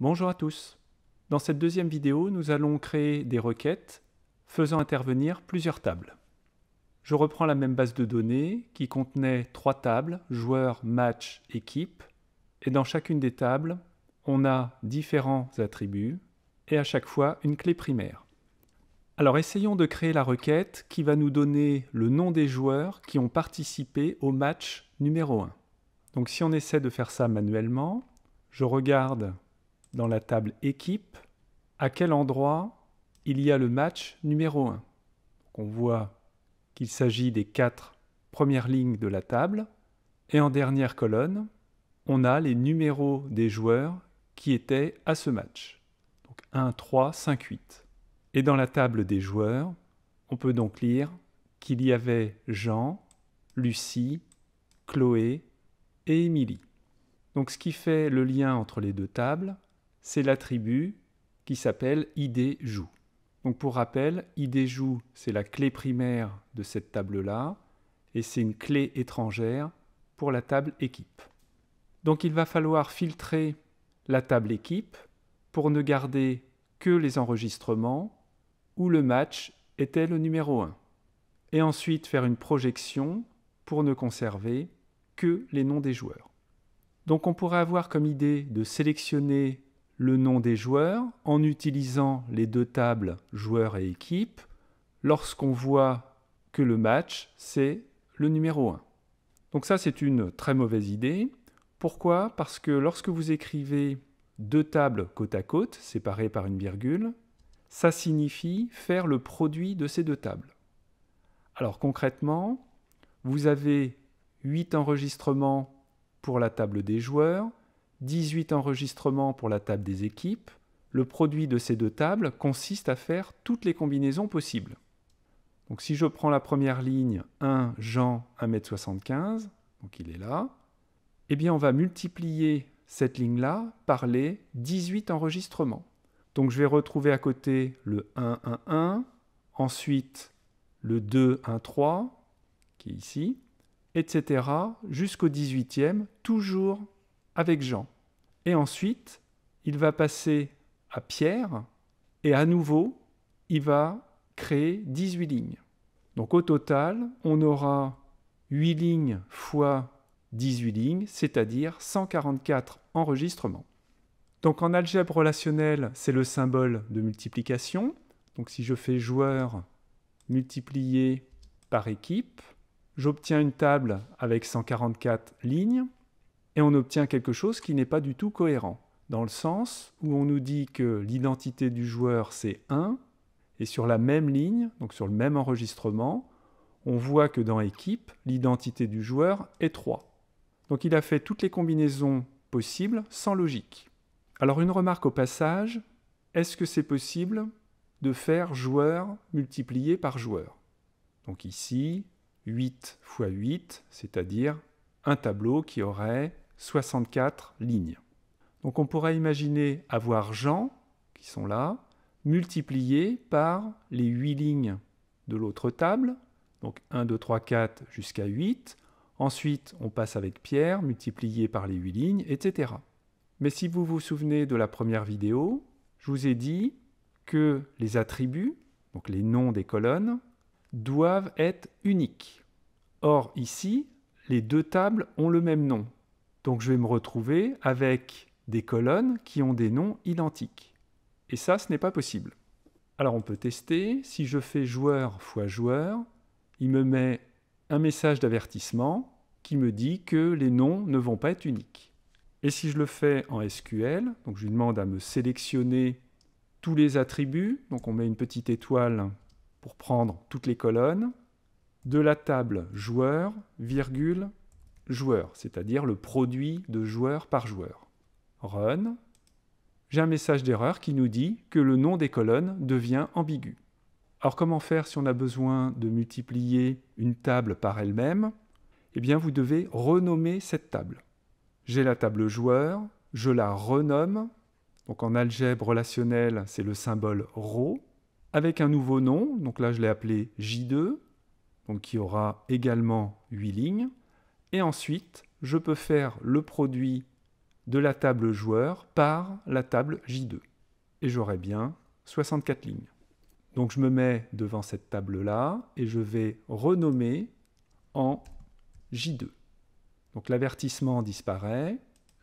Bonjour à tous. Dans cette deuxième vidéo, nous allons créer des requêtes faisant intervenir plusieurs tables. Je reprends la même base de données qui contenait trois tables, joueurs, match, équipe, et dans chacune des tables, on a différents attributs et à chaque fois une clé primaire. Alors essayons de créer la requête qui va nous donner le nom des joueurs qui ont participé au match numéro 1. Donc si on essaie de faire ça manuellement, je regarde dans la table équipe à quel endroit il y a le match numéro 1. on voit qu'il s'agit des quatre premières lignes de la table. Et en dernière colonne, on a les numéros des joueurs qui étaient à ce match. Donc 1, 3, 5, 8. Et dans la table des joueurs, on peut donc lire qu'il y avait Jean, Lucie, Chloé et Émilie. Donc ce qui fait le lien entre les deux tables, c'est l'attribut qui s'appelle idJou. Donc pour rappel, joue c'est la clé primaire de cette table-là, et c'est une clé étrangère pour la table équipe. Donc il va falloir filtrer la table équipe pour ne garder que les enregistrements où le match était le numéro 1. Et ensuite faire une projection pour ne conserver que les noms des joueurs. Donc on pourrait avoir comme idée de sélectionner le nom des joueurs en utilisant les deux tables joueurs et équipe lorsqu'on voit que le match, c'est le numéro 1. Donc ça, c'est une très mauvaise idée. Pourquoi Parce que lorsque vous écrivez deux tables côte à côte, séparées par une virgule, ça signifie faire le produit de ces deux tables. Alors concrètement, vous avez 8 enregistrements pour la table des joueurs, 18 enregistrements pour la table des équipes. Le produit de ces deux tables consiste à faire toutes les combinaisons possibles. Donc si je prends la première ligne, 1, Jean, 1m75, donc il est là, eh bien on va multiplier cette ligne-là par les 18 enregistrements. Donc je vais retrouver à côté le 1, 1, 1, ensuite le 2, 1, 3, qui est ici, etc., jusqu'au 18e, toujours avec Jean. Et ensuite, il va passer à Pierre, et à nouveau, il va créer 18 lignes. Donc au total, on aura 8 lignes fois 18 lignes, c'est-à-dire 144 enregistrements. Donc en algèbre relationnelle, c'est le symbole de multiplication. Donc si je fais joueur multiplié par équipe, j'obtiens une table avec 144 lignes et on obtient quelque chose qui n'est pas du tout cohérent, dans le sens où on nous dit que l'identité du joueur c'est 1, et sur la même ligne, donc sur le même enregistrement, on voit que dans équipe, l'identité du joueur est 3. Donc il a fait toutes les combinaisons possibles sans logique. Alors une remarque au passage, est-ce que c'est possible de faire joueur multiplié par joueur Donc ici, 8 x 8, c'est-à-dire un tableau qui aurait 64 lignes. Donc on pourrait imaginer avoir Jean, qui sont là, multiplié par les 8 lignes de l'autre table, donc 1, 2, 3, 4 jusqu'à 8. Ensuite, on passe avec Pierre, multiplié par les 8 lignes, etc. Mais si vous vous souvenez de la première vidéo, je vous ai dit que les attributs, donc les noms des colonnes, doivent être uniques. Or, ici, les deux tables ont le même nom, donc je vais me retrouver avec des colonnes qui ont des noms identiques. Et ça, ce n'est pas possible. Alors on peut tester. Si je fais joueur fois joueur, il me met un message d'avertissement qui me dit que les noms ne vont pas être uniques. Et si je le fais en SQL, donc je lui demande à me sélectionner tous les attributs, donc on met une petite étoile pour prendre toutes les colonnes, de la table joueur, virgule, joueur, c'est-à-dire le produit de joueur par joueur. Run, j'ai un message d'erreur qui nous dit que le nom des colonnes devient ambigu. Alors comment faire si on a besoin de multiplier une table par elle-même Eh bien vous devez renommer cette table. J'ai la table joueur, je la renomme, donc en algèbre relationnelle c'est le symbole Rho. avec un nouveau nom, donc là je l'ai appelé J2, donc qui aura également 8 lignes, et ensuite, je peux faire le produit de la table joueur par la table J2. Et j'aurai bien 64 lignes. Donc je me mets devant cette table-là et je vais renommer en J2. Donc l'avertissement disparaît,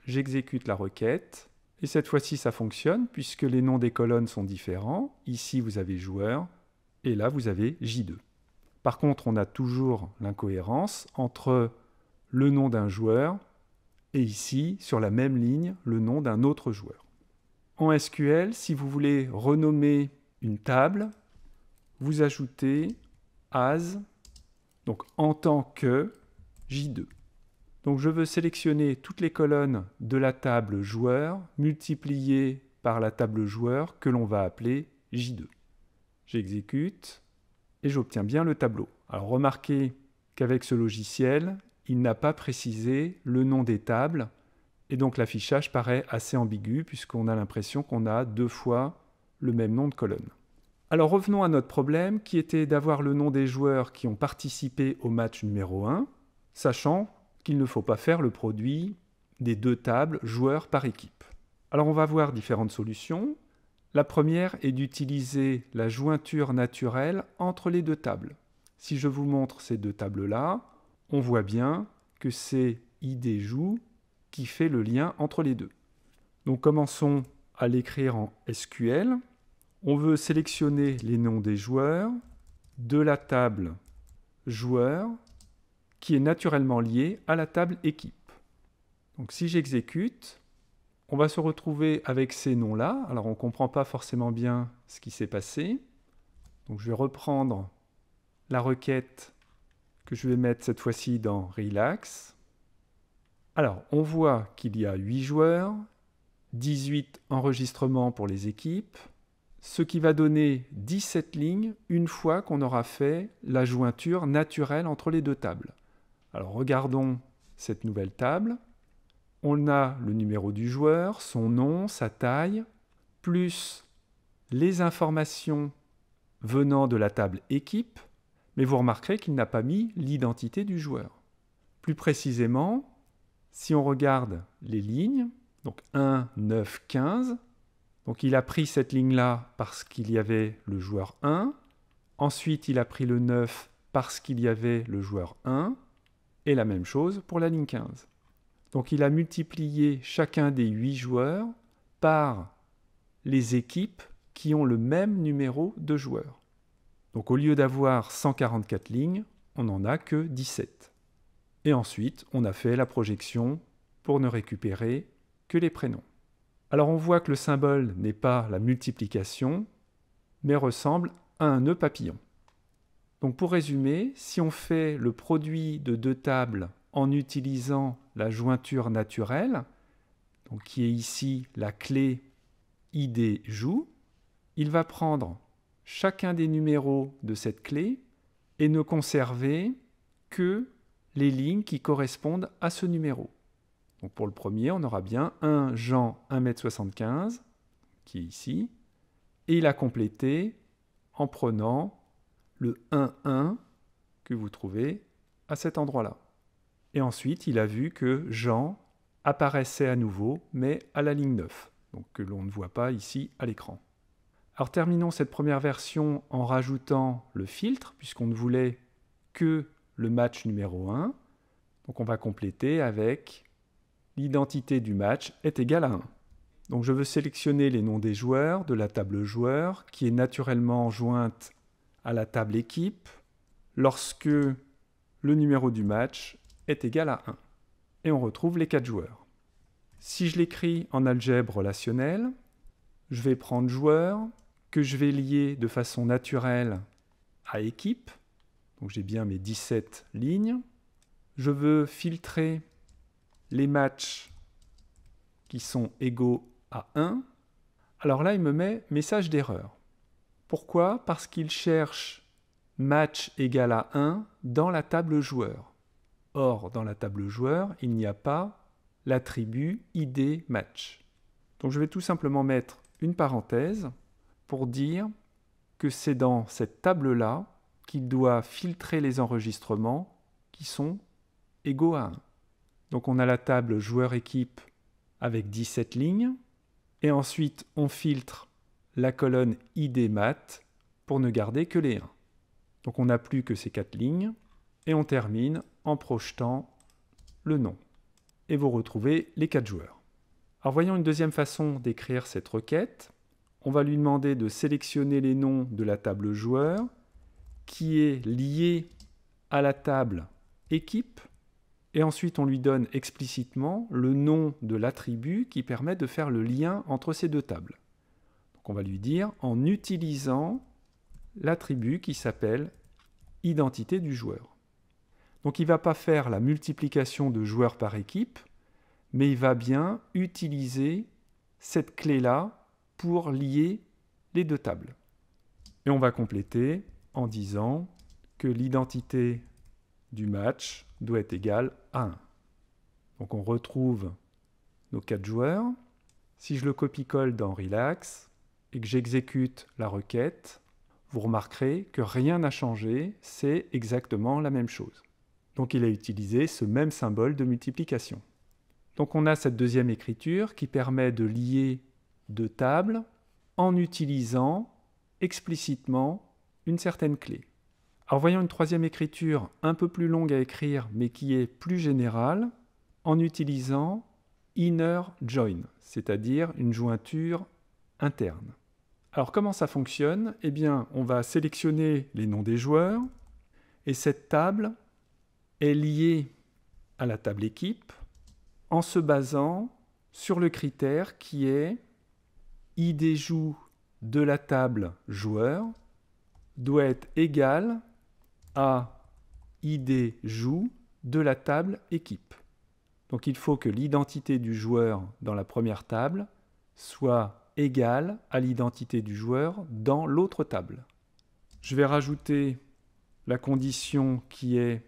j'exécute la requête, et cette fois-ci ça fonctionne puisque les noms des colonnes sont différents. Ici vous avez joueur, et là vous avez J2. Par contre on a toujours l'incohérence entre le nom d'un joueur et ici, sur la même ligne, le nom d'un autre joueur. En SQL, si vous voulez renommer une table, vous ajoutez as, donc en tant que J2. Donc je veux sélectionner toutes les colonnes de la table joueur multipliées par la table joueur que l'on va appeler J2. J'exécute et j'obtiens bien le tableau. Alors remarquez qu'avec ce logiciel, il n'a pas précisé le nom des tables, et donc l'affichage paraît assez ambigu puisqu'on a l'impression qu'on a deux fois le même nom de colonne. Alors revenons à notre problème qui était d'avoir le nom des joueurs qui ont participé au match numéro 1, sachant qu'il ne faut pas faire le produit des deux tables joueurs par équipe. Alors on va voir différentes solutions. La première est d'utiliser la jointure naturelle entre les deux tables. Si je vous montre ces deux tables-là, on voit bien que c'est idée qui fait le lien entre les deux. Donc commençons à l'écrire en SQL. On veut sélectionner les noms des joueurs de la table joueur qui est naturellement liée à la table équipe. Donc si j'exécute, on va se retrouver avec ces noms-là. Alors on ne comprend pas forcément bien ce qui s'est passé. Donc je vais reprendre la requête que je vais mettre cette fois-ci dans Relax. Alors, on voit qu'il y a 8 joueurs, 18 enregistrements pour les équipes, ce qui va donner 17 lignes une fois qu'on aura fait la jointure naturelle entre les deux tables. Alors regardons cette nouvelle table. On a le numéro du joueur, son nom, sa taille, plus les informations venant de la table équipe, mais vous remarquerez qu'il n'a pas mis l'identité du joueur. Plus précisément, si on regarde les lignes, donc 1, 9, 15, donc il a pris cette ligne-là parce qu'il y avait le joueur 1, ensuite il a pris le 9 parce qu'il y avait le joueur 1, et la même chose pour la ligne 15. Donc il a multiplié chacun des 8 joueurs par les équipes qui ont le même numéro de joueurs. Donc au lieu d'avoir 144 lignes, on n'en a que 17. Et ensuite, on a fait la projection pour ne récupérer que les prénoms. Alors on voit que le symbole n'est pas la multiplication, mais ressemble à un nœud papillon. Donc pour résumer, si on fait le produit de deux tables en utilisant la jointure naturelle, donc qui est ici la clé ID joue, il va prendre chacun des numéros de cette clé et ne conserver que les lignes qui correspondent à ce numéro. Donc pour le premier, on aura bien un Jean 1m75, qui est ici, et il a complété en prenant le 1-1 que vous trouvez à cet endroit-là. Et ensuite, il a vu que Jean apparaissait à nouveau, mais à la ligne 9, donc que l'on ne voit pas ici à l'écran. Alors terminons cette première version en rajoutant le filtre, puisqu'on ne voulait que le match numéro 1. Donc on va compléter avec l'identité du match est égale à 1. Donc je veux sélectionner les noms des joueurs de la table joueur qui est naturellement jointe à la table équipe lorsque le numéro du match est égal à 1. Et on retrouve les 4 joueurs. Si je l'écris en algèbre relationnel, je vais prendre joueur, que je vais lier de façon naturelle à équipe. Donc j'ai bien mes 17 lignes. Je veux filtrer les matchs qui sont égaux à 1. Alors là, il me met message d'erreur. Pourquoi Parce qu'il cherche match égal à 1 dans la table joueur. Or, dans la table joueur, il n'y a pas l'attribut ID match. Donc je vais tout simplement mettre une parenthèse pour dire que c'est dans cette table-là qu'il doit filtrer les enregistrements qui sont égaux à 1. Donc on a la table joueur-équipe avec 17 lignes, et ensuite on filtre la colonne ID pour ne garder que les 1. Donc on n'a plus que ces 4 lignes, et on termine en projetant le nom. Et vous retrouvez les 4 joueurs. Alors voyons une deuxième façon d'écrire cette requête on va lui demander de sélectionner les noms de la table joueur qui est liée à la table équipe et ensuite on lui donne explicitement le nom de l'attribut qui permet de faire le lien entre ces deux tables. Donc on va lui dire en utilisant l'attribut qui s'appelle identité du joueur. Donc il ne va pas faire la multiplication de joueurs par équipe, mais il va bien utiliser cette clé-là pour lier les deux tables. Et on va compléter en disant que l'identité du match doit être égale à 1. Donc on retrouve nos quatre joueurs. Si je le copie-colle dans Relax et que j'exécute la requête, vous remarquerez que rien n'a changé, c'est exactement la même chose. Donc il a utilisé ce même symbole de multiplication. Donc on a cette deuxième écriture qui permet de lier de table en utilisant explicitement une certaine clé. Alors voyons une troisième écriture un peu plus longue à écrire mais qui est plus générale en utilisant inner join, c'est-à-dire une jointure interne. Alors comment ça fonctionne Eh bien on va sélectionner les noms des joueurs et cette table est liée à la table équipe en se basant sur le critère qui est id joue de la table joueur doit être égal à id joue de la table équipe. Donc il faut que l'identité du joueur dans la première table soit égale à l'identité du joueur dans l'autre table. Je vais rajouter la condition qui est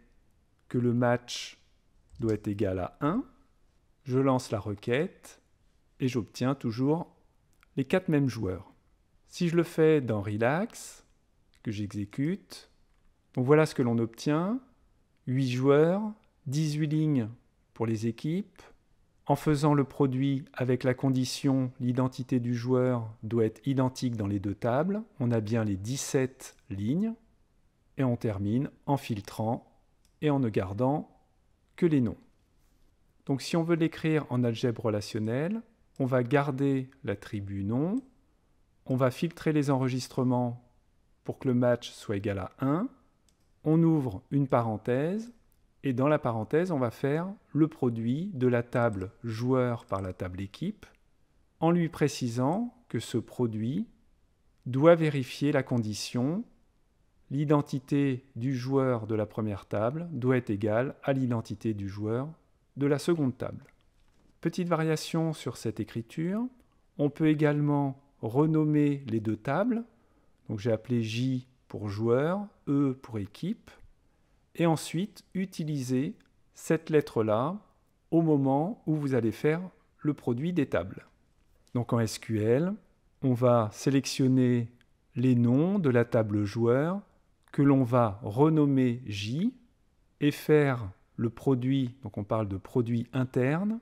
que le match doit être égal à 1. Je lance la requête et j'obtiens toujours les quatre mêmes joueurs. Si je le fais dans Relax, que j'exécute, voilà ce que l'on obtient. 8 joueurs, 18 lignes pour les équipes. En faisant le produit avec la condition l'identité du joueur doit être identique dans les deux tables, on a bien les 17 lignes. Et on termine en filtrant et en ne gardant que les noms. Donc si on veut l'écrire en algèbre relationnelle, on va garder la tribu non, on va filtrer les enregistrements pour que le match soit égal à 1, on ouvre une parenthèse, et dans la parenthèse, on va faire le produit de la table joueur par la table équipe, en lui précisant que ce produit doit vérifier la condition l'identité du joueur de la première table doit être égale à l'identité du joueur de la seconde table. Petite variation sur cette écriture. On peut également renommer les deux tables. Donc j'ai appelé J pour joueur, E pour équipe. Et ensuite, utiliser cette lettre-là au moment où vous allez faire le produit des tables. Donc en SQL, on va sélectionner les noms de la table joueur que l'on va renommer J et faire le produit, donc on parle de produit interne,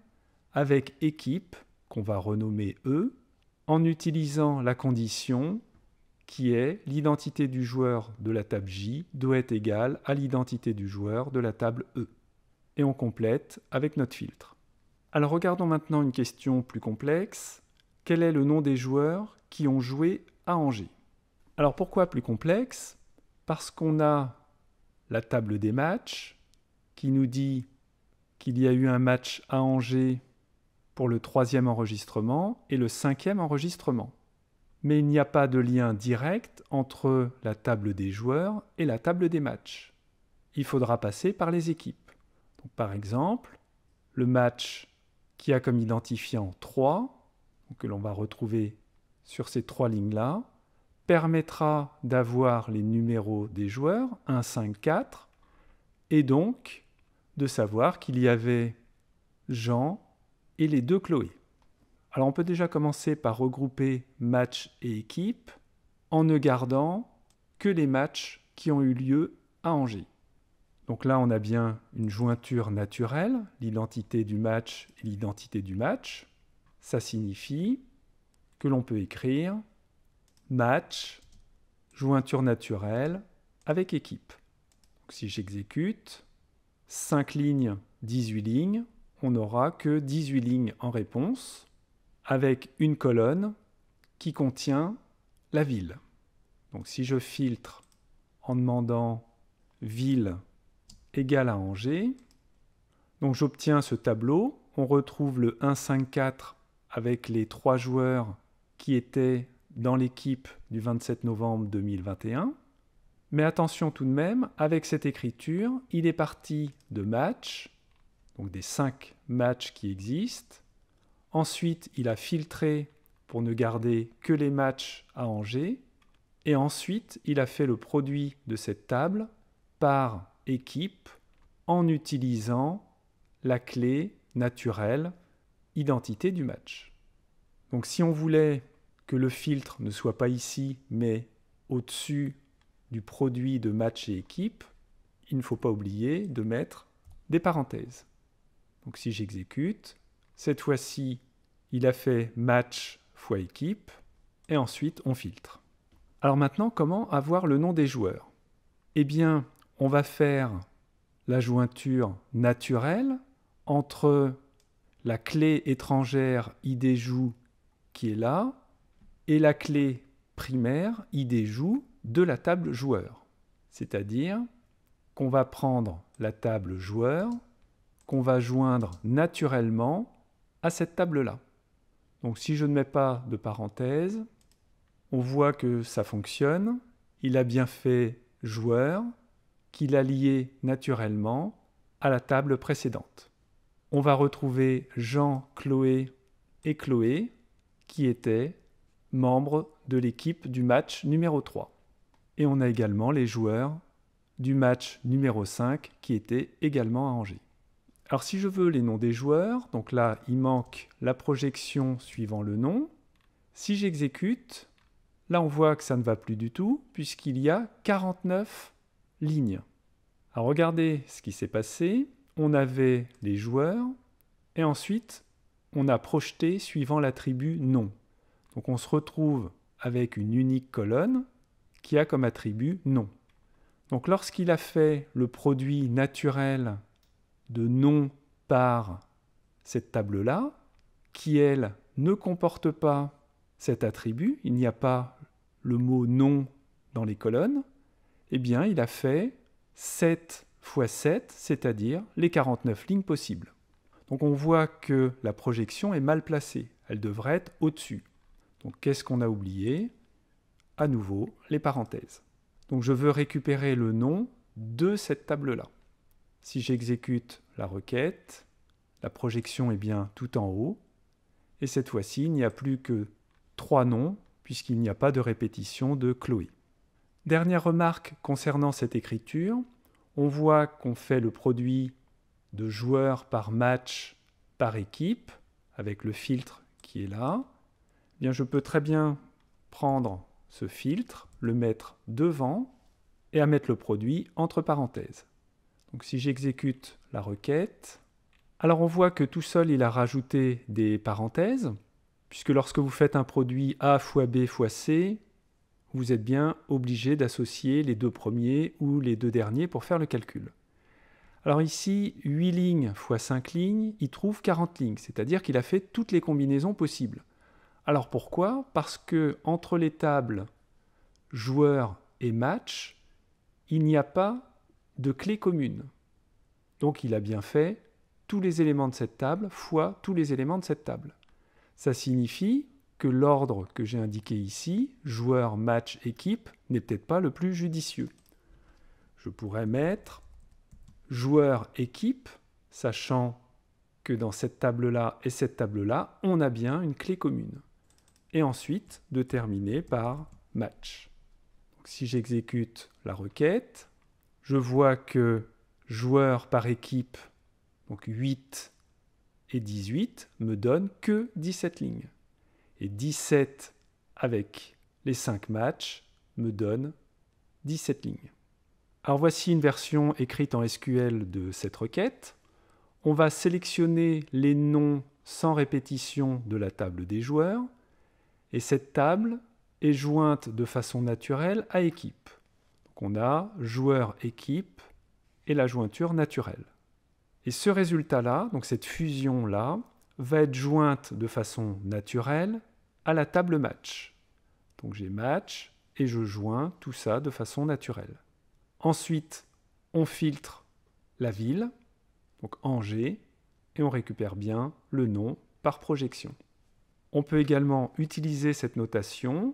avec équipe, qu'on va renommer E, en utilisant la condition qui est l'identité du joueur de la table J doit être égale à l'identité du joueur de la table E. Et on complète avec notre filtre. Alors regardons maintenant une question plus complexe. Quel est le nom des joueurs qui ont joué à Angers Alors pourquoi plus complexe Parce qu'on a la table des matchs qui nous dit qu'il y a eu un match à Angers pour le troisième enregistrement et le cinquième enregistrement. Mais il n'y a pas de lien direct entre la table des joueurs et la table des matchs. Il faudra passer par les équipes. par exemple, le match qui a comme identifiant 3, que l'on va retrouver sur ces trois lignes-là, permettra d'avoir les numéros des joueurs 1, 5, 4, et donc de savoir qu'il y avait Jean, et les deux Chloé. Alors on peut déjà commencer par regrouper match et équipe en ne gardant que les matchs qui ont eu lieu à Angers. Donc là, on a bien une jointure naturelle, l'identité du match et l'identité du match. Ça signifie que l'on peut écrire match, jointure naturelle, avec équipe. Donc si j'exécute, 5 lignes, 18 lignes, on n'aura que 18 lignes en réponse, avec une colonne qui contient la ville. Donc si je filtre en demandant ville égale à Angers, donc j'obtiens ce tableau, on retrouve le 1 5 avec les trois joueurs qui étaient dans l'équipe du 27 novembre 2021. Mais attention tout de même, avec cette écriture, il est parti de match donc des cinq matchs qui existent. Ensuite, il a filtré pour ne garder que les matchs à Angers. Et ensuite, il a fait le produit de cette table par équipe en utilisant la clé naturelle identité du match. Donc si on voulait que le filtre ne soit pas ici, mais au-dessus du produit de match et équipe, il ne faut pas oublier de mettre des parenthèses. Donc si j'exécute, cette fois-ci, il a fait match fois équipe, et ensuite on filtre. Alors maintenant, comment avoir le nom des joueurs Eh bien, on va faire la jointure naturelle entre la clé étrangère idjou qui est là et la clé primaire idjou de la table joueur. C'est-à-dire qu'on va prendre la table joueur qu'on va joindre naturellement à cette table-là. Donc si je ne mets pas de parenthèse, on voit que ça fonctionne. Il a bien fait joueur, qu'il a lié naturellement à la table précédente. On va retrouver Jean, Chloé et Chloé, qui étaient membres de l'équipe du match numéro 3. Et on a également les joueurs du match numéro 5 qui étaient également à alors si je veux les noms des joueurs, donc là il manque la projection suivant le nom. Si j'exécute, là on voit que ça ne va plus du tout puisqu'il y a 49 lignes. Alors regardez ce qui s'est passé. On avait les joueurs et ensuite on a projeté suivant l'attribut nom. Donc on se retrouve avec une unique colonne qui a comme attribut nom. Donc lorsqu'il a fait le produit naturel de nom par cette table-là, qui, elle, ne comporte pas cet attribut, il n'y a pas le mot nom dans les colonnes, eh bien, il a fait 7 x 7, c'est-à-dire les 49 lignes possibles. Donc on voit que la projection est mal placée, elle devrait être au-dessus. Donc qu'est-ce qu'on a oublié À nouveau, les parenthèses. Donc je veux récupérer le nom de cette table-là si j'exécute la requête, la projection est bien tout en haut. Et cette fois-ci, il n'y a plus que trois noms, puisqu'il n'y a pas de répétition de Chloé. Dernière remarque concernant cette écriture, on voit qu'on fait le produit de joueurs par match, par équipe, avec le filtre qui est là. Eh bien, je peux très bien prendre ce filtre, le mettre devant et à mettre le produit entre parenthèses. Donc si j'exécute la requête, alors on voit que tout seul il a rajouté des parenthèses, puisque lorsque vous faites un produit A fois B fois C, vous êtes bien obligé d'associer les deux premiers ou les deux derniers pour faire le calcul. Alors ici, 8 lignes fois 5 lignes, il trouve 40 lignes, c'est-à-dire qu'il a fait toutes les combinaisons possibles. Alors pourquoi Parce que entre les tables joueurs et match, il n'y a pas de clés commune Donc il a bien fait tous les éléments de cette table fois tous les éléments de cette table. Ça signifie que l'ordre que j'ai indiqué ici, joueur, match, équipe, n'est peut-être pas le plus judicieux. Je pourrais mettre joueur, équipe, sachant que dans cette table-là et cette table-là, on a bien une clé commune. Et ensuite, de terminer par match. Donc, si j'exécute la requête, je vois que joueurs par équipe, donc 8 et 18, me donnent que 17 lignes. Et 17 avec les 5 matchs me donne 17 lignes. Alors voici une version écrite en SQL de cette requête. On va sélectionner les noms sans répétition de la table des joueurs, et cette table est jointe de façon naturelle à équipe qu'on a joueur équipe et la jointure naturelle. Et ce résultat-là, donc cette fusion-là, va être jointe de façon naturelle à la table match. Donc j'ai match et je joins tout ça de façon naturelle. Ensuite, on filtre la ville, donc Angers, et on récupère bien le nom par projection. On peut également utiliser cette notation.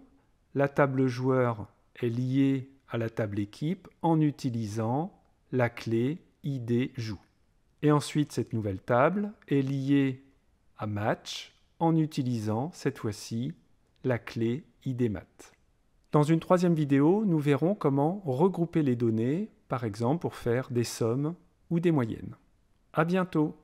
La table joueur est liée à la table équipe en utilisant la clé ID joue. Et ensuite, cette nouvelle table est liée à match en utilisant cette fois-ci la clé IDMAT. Dans une troisième vidéo, nous verrons comment regrouper les données, par exemple pour faire des sommes ou des moyennes. À bientôt!